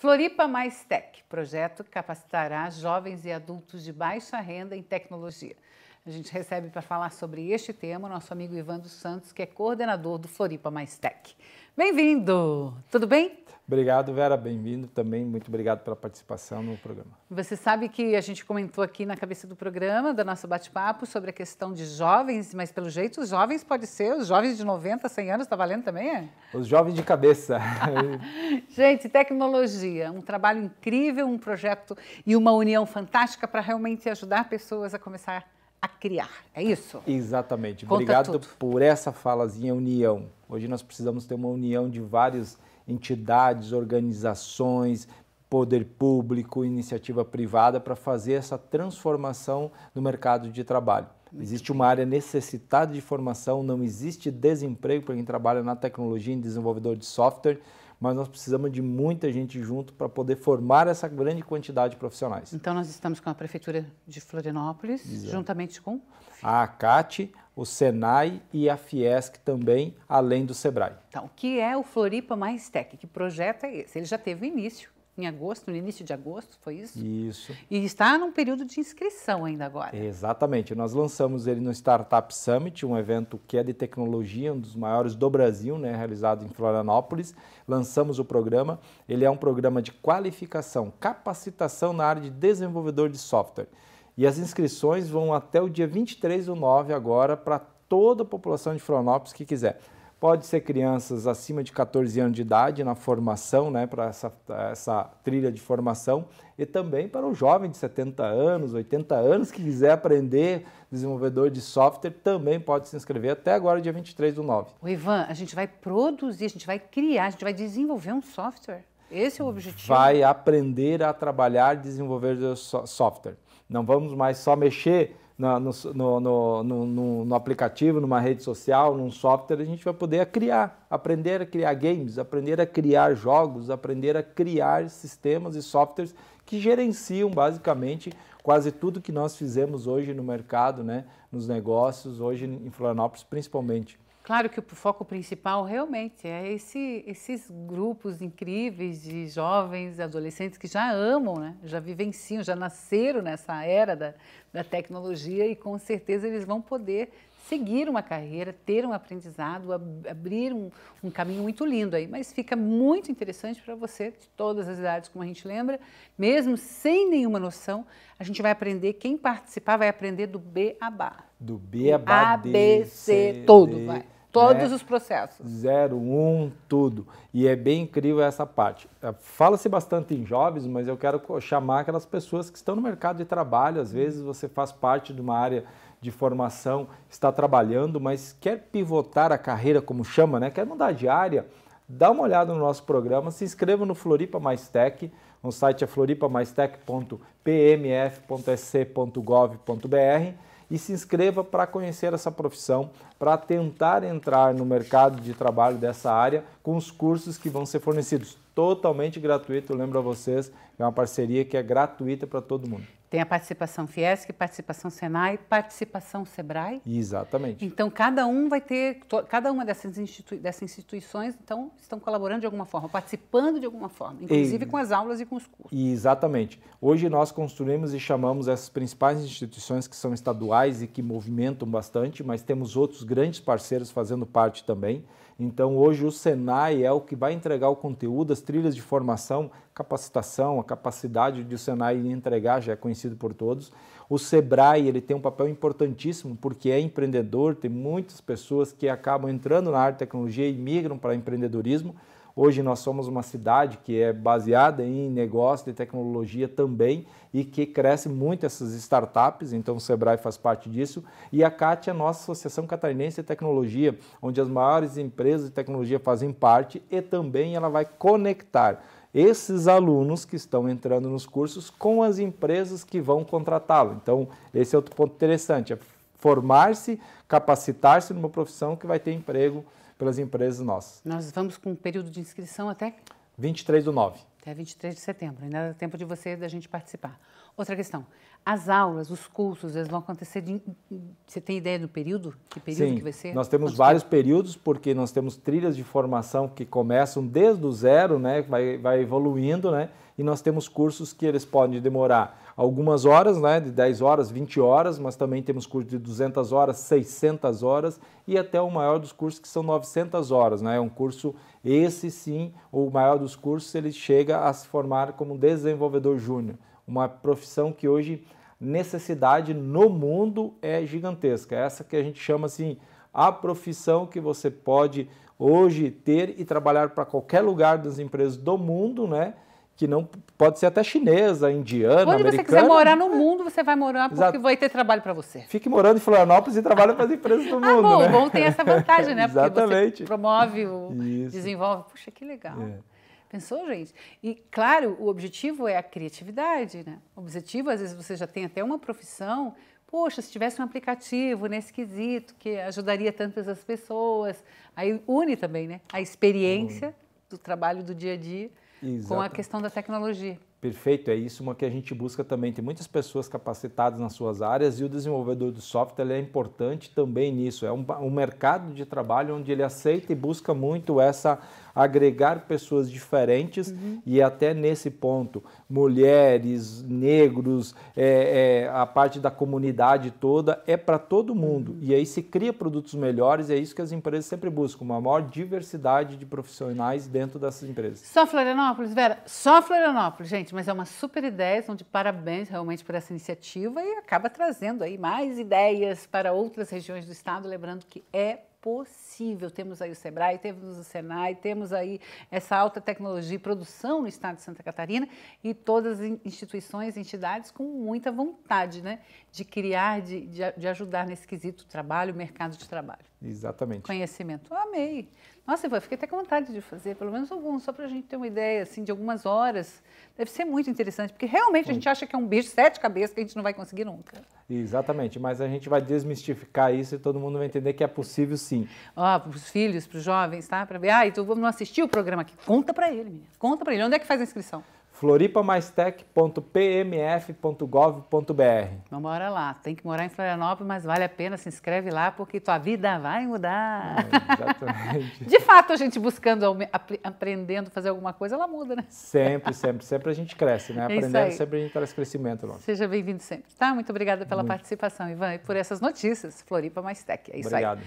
Floripa Mais Tech, projeto que capacitará jovens e adultos de baixa renda em tecnologia. A gente recebe para falar sobre este tema o nosso amigo Ivan dos Santos, que é coordenador do Floripa Mais Tech. Bem-vindo! Tudo bem? Obrigado, Vera. Bem-vindo também. Muito obrigado pela participação no programa. Você sabe que a gente comentou aqui na cabeça do programa, do nosso bate-papo, sobre a questão de jovens, mas pelo jeito os jovens pode ser, os jovens de 90, 100 anos, está valendo também, é? Os jovens de cabeça. gente, tecnologia, um trabalho incrível, um projeto e uma união fantástica para realmente ajudar pessoas a começar a a criar. É isso? Exatamente. Conta Obrigado tudo. por essa falazinha união. Hoje nós precisamos ter uma união de várias entidades, organizações, poder público, iniciativa privada para fazer essa transformação no mercado de trabalho. Existe uma área necessitada de formação, não existe desemprego para quem trabalha na tecnologia, em desenvolvedor de software mas nós precisamos de muita gente junto para poder formar essa grande quantidade de profissionais. Então, nós estamos com a Prefeitura de Florianópolis, Exato. juntamente com? A ACAT, o SENAI e a FIESC também, além do SEBRAE. Então, o que é o Floripa Mais Tech? Que projeto é esse? Ele já teve início, em agosto, no início de agosto, foi isso? Isso. E está num período de inscrição ainda agora. Exatamente. Nós lançamos ele no Startup Summit, um evento que é de tecnologia, um dos maiores do Brasil, né, realizado em Florianópolis. Lançamos o programa. Ele é um programa de qualificação, capacitação na área de desenvolvedor de software. E as inscrições vão até o dia 23 do 9 agora para toda a população de Florianópolis que quiser. Pode ser crianças acima de 14 anos de idade na formação, né, para essa, essa trilha de formação, e também para o jovem de 70 anos, 80 anos que quiser aprender desenvolvedor de software, também pode se inscrever até agora, dia 23 do 9. O Ivan, a gente vai produzir, a gente vai criar, a gente vai desenvolver um software? Esse é o objetivo. Vai aprender a trabalhar desenvolver software. Não vamos mais só mexer na, no, no, no, no, aplicativo, numa rede social, num software, a gente vai poder criar, aprender a criar games, aprender a criar jogos, aprender a criar sistemas e softwares que gerenciam basicamente quase tudo que nós fizemos hoje no mercado, né, nos negócios, hoje em Florianópolis principalmente. Claro que o foco principal realmente é esse, esses grupos incríveis de jovens, adolescentes que já amam, né? já vivenciam, já nasceram nessa era da, da tecnologia e com certeza eles vão poder seguir uma carreira, ter um aprendizado, ab abrir um, um, caminho muito lindo aí. Mas fica muito interessante para você, de todas as idades, como a gente lembra, mesmo sem nenhuma noção, a gente vai aprender, quem participar vai aprender do B a B. Do B a bar, A, B, C, D, todo, vai. Todos né? os processos. 0, 1, um, tudo. E é bem incrível essa parte. Ah, fala-se bastante em jovens, mas eu quero chamar aquelas pessoas que estão no mercado de trabalho. Às uhum. vezes você faz parte de uma área de formação está trabalhando, mas quer pivotar a carreira, como chama, né? quer mudar de área, dá uma olhada no nosso programa, se inscreva no Floripa Mais Tech, no site é floripamaistech.pmf.sc.gov.br e se inscreva para conhecer essa profissão, para tentar entrar no mercado de trabalho dessa área com os cursos que vão ser fornecidos. Totalmente gratuito, lembro a vocês, é uma parceria que é gratuita para todo mundo. Tem a participação Fiesc, participação Senai, participação Sebrae. Exatamente. Então cada um vai ter, cada uma dessas, institui dessas instituições então estão colaborando de alguma forma, participando de alguma forma, inclusive e, com as aulas e com os cursos. Exatamente. Hoje nós construímos e chamamos essas principais instituições que são estaduais e que movimentam bastante, mas temos outros grandes parceiros fazendo parte também. Então, hoje o Senai é o que vai entregar o conteúdo, as trilhas de formação, capacitação, a capacidade de o Senai entregar já é conhecido por todos. O Sebrae ele tem um papel importantíssimo porque é empreendedor, tem muitas pessoas que acabam entrando na área de tecnologia e migram para empreendedorismo. Hoje nós somos uma cidade que é baseada em negócio de tecnologia também e que cresce muito essas startups, então o Sebrae faz parte disso. E a CAT é a nossa Associação Catarinense de Tecnologia, onde as maiores empresas de tecnologia fazem parte e também ela vai conectar esses alunos que estão entrando nos cursos com as empresas que vão contratá-lo. Então, esse é outro ponto interessante, é formar-se, capacitar-se numa profissão que vai ter emprego pelas empresas nossas. Nós vamos com um período de inscrição até? 23 do 9. Até 23 de setembro, ainda dá tempo de você da gente participar. Outra questão, as aulas, os cursos, eles vão acontecer de... Você tem ideia do período? Que período Sim, que vai ser? nós temos Quanto vários tempo? períodos, porque nós temos trilhas de formação que começam desde o zero, né? Vai, vai evoluindo, né? e nós temos cursos que eles podem demorar algumas horas, né, de 10 horas, 20 horas, mas também temos cursos de 200 horas, 600 horas e até o maior dos cursos que são 900 horas, né? É um curso esse sim, o maior dos cursos, ele chega a se formar como desenvolvedor júnior, uma profissão que hoje necessidade no mundo é gigantesca. É essa que a gente chama assim, a profissão que você pode hoje ter e trabalhar para qualquer lugar das empresas do mundo, né? que não pode ser até chinesa, indiana, Onde americana. Onde você quiser morar no mundo, você vai morar porque Exato. vai ter trabalho para você. Fique morando em Florianópolis e trabalha para as empresas do ah, mundo, ah, bom, né? bom tem essa vantagem, né? Exatamente. Porque você promove, o, desenvolve. Puxa, que legal. É. Pensou, gente? E, claro, o objetivo é a criatividade, né? O objetivo, às vezes, você já tem até uma profissão. Poxa, se tivesse um aplicativo nesse quesito que ajudaria tantas as pessoas. Aí une também, né? A experiência uhum. do trabalho do dia a dia Exato. com a questão da tecnologia. Perfeito, é isso uma que a gente busca também. Tem muitas pessoas capacitadas nas suas áreas e o desenvolvedor de software é importante também nisso. É um, um mercado de trabalho onde ele aceita e busca muito essa agregar pessoas diferentes uhum. e até nesse ponto, mulheres, negros, é, é, a parte da comunidade toda, é para todo mundo. Uhum. E aí se cria produtos melhores, e é isso que as empresas sempre buscam, uma maior diversidade de profissionais dentro dessas empresas. Só Florianópolis, Vera? Só Florianópolis, gente, mas é uma super ideia, são de parabéns realmente por essa iniciativa e acaba trazendo aí mais ideias para outras regiões do estado, lembrando que é possível. Temos aí o Sebrae, temos o Senai, temos aí essa alta tecnologia e produção no estado de Santa Catarina e todas as instituições, entidades com muita vontade né, de criar, de, de, de ajudar nesse quesito trabalho, mercado de trabalho. Exatamente. Conhecimento. amei. Nossa, Ivan, fiquei até com vontade de fazer, pelo menos algum, só para a gente ter uma ideia, assim, de algumas horas. Deve ser muito interessante, porque realmente a gente acha que é um bicho sete cabeças que a gente não vai conseguir nunca. Exatamente, mas a gente vai desmistificar isso e todo mundo vai entender que é possível sim. Ó, para os filhos, para os jovens, tá? Para ver, ah, então vamos assistir o programa aqui. Conta para ele, menina. Conta para ele. Onde é que faz a inscrição? FloripaMaisTech.pmf.gov.br. Vamos morar lá. Tem que morar em Florianópolis, mas vale a pena, se inscreve lá porque tua vida vai mudar. É, exatamente. De fato, a gente buscando, aprendendo, fazer alguma coisa, ela muda, né? Sempre, sempre, sempre a gente cresce, né? É aprendendo, sempre a gente traz crescimento. Logo. Seja bem-vindo sempre. Tá? Muito obrigada pela Muito. participação, Ivan, e por essas notícias. Floripa Mais Tech. É isso Obrigado. aí.